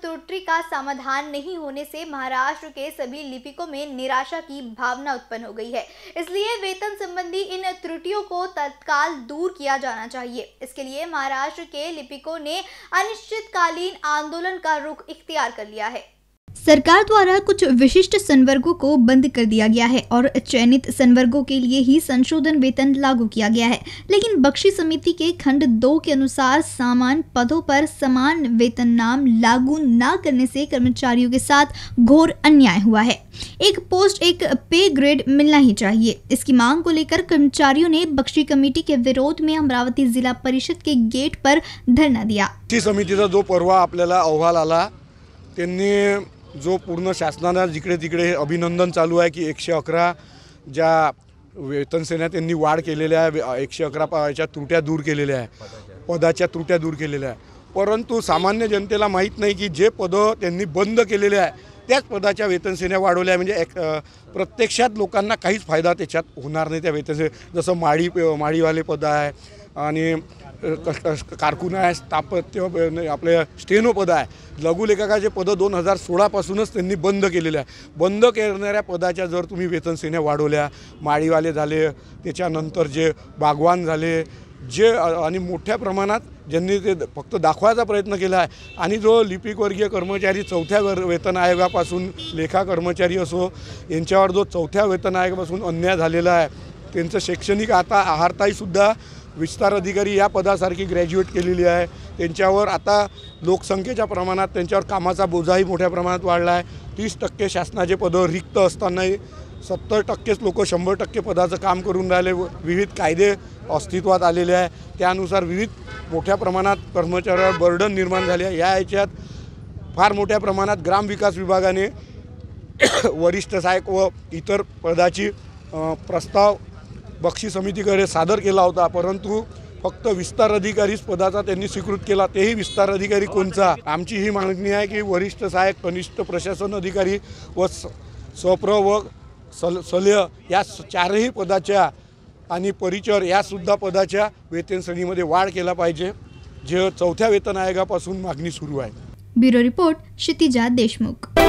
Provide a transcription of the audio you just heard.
त्रुटि का समाधान नहीं होने से महाराष्ट्र के सभी लिपिकों में निराशा की भावना उत्पन्न हो गई है इसलिए वेतन संबंधी इन त्रुटियों को तत्काल दूर किया जाना चाहिए इसके लिए महाराष्ट्र के लिपिकों ने अनिश्चितकालीन आंदोलन का रुख इख्तियार कर लिया है सरकार द्वारा कुछ विशिष्ट संवर्गों को बंद कर दिया गया है और चयनित संवर्गों के लिए ही संशोधन वेतन लागू किया गया है लेकिन बख्शी समिति के खंड दो के अनुसार सामान पदों पर समान वेतन नाम लागू ना करने से कर्मचारियों के साथ घोर अन्याय हुआ है एक पोस्ट एक पे ग्रेड मिलना ही चाहिए इसकी मांग को लेकर कर्मचारियों ने बख्शी कमेटी के विरोध में अमरावती जिला परिषद के गेट पर धरना दिया समितीचा जो आला जो पूर्ण शासनाला जिकडे तिकडे हे अभिनंदन चालू आहे की एकशे अकरा ज्या वेतनसेन्यात त्यांनी वाढ केलेल्या आहे एकशे अकरा पाच्या त्रुट्या दूर केलेल्या आहे पदाच्या त्रुट्या दूर केलेल्या आहे परंतु सामान्य जनतेला माहीत नाही की जे पदं त्यांनी बंद केलेले आहे त्याच पदाच्या वेतनसेन्या वाढवल्या म्हणजे एक प्रत्यक्षात लोकांना काहीच फायदा त्याच्यात होणार नाही त्या वेतनसे जसं माळी माळीवाले पद आहे आणि कारकुन आहे स्थापत्य आपले स्टेनोपद आहे लघुलेखकाचे पदं दोन हजार सोळापासूनच त्यांनी बंद केलेले आहे बंद करणाऱ्या पदाच्या जर तुम्ही वेतनसेन्या वाढवल्या माळीवाले झाले त्याच्यानंतर जे बागवान झाले जे आणि मोठ्या प्रमाणात ज्यांनी ते फक्त दाखवायचा प्रयत्न केला आहे आणि जो लिपिकवर्गीय कर्मचारी चौथ्या वेतन आयोगापासून लेखा कर्मचारी असो यांच्यावर जो चौथ्या वेतन आयोगापासून अन्याय झालेला आहे त्यांचं शैक्षणिक आता आहारताईसुद्धा विस्तार अधिकारी या पदासारखी ग्रॅज्युएट केलेली आहे त्यांच्यावर आता लोकसंख्येच्या प्रमाणात त्यांच्यावर कामाचा बोजाही मोठ्या प्रमाणात वाढला आहे तीस टक्के शासनाचे पदं रिक्त असतानाही सत्तर टक्केच लोक शंभर टक्के पदाचं काम करून राहिले व विविध कायदे अस्तित्वात आलेले आहे त्यानुसार विविध मोठ्या प्रमाणात कर्मचाऱ्यावर बर्डन निर्माण झाले आहे या याच्यात फार मोठ्या प्रमाणात ग्रामविकास विभागाने वरिष्ठ सहायक व इतर पदाची प्रस्ताव बक्षी समितीकडे सादर केला होता परंतु फक्त विस्तार अधिकारीच पदाचा त्यांनी स्वीकृत केला तेही विस्तार अधिकारी कोणचा आमची ही मागणी आहे की वरिष्ठ सहाय्यक कनिष्ठ प्रशासन अधिकारी व स्वप्र व सल सल्य या चारही पदाच्या आणि परिचर यासुद्धा पदाच्या वेतन श्रेणीमध्ये वाढ केला पाहिजे जे चौथ्या वेतन आयोगापासून मागणी सुरू आहे ब्युरो रिपोर्ट क्षितिजा देशमुख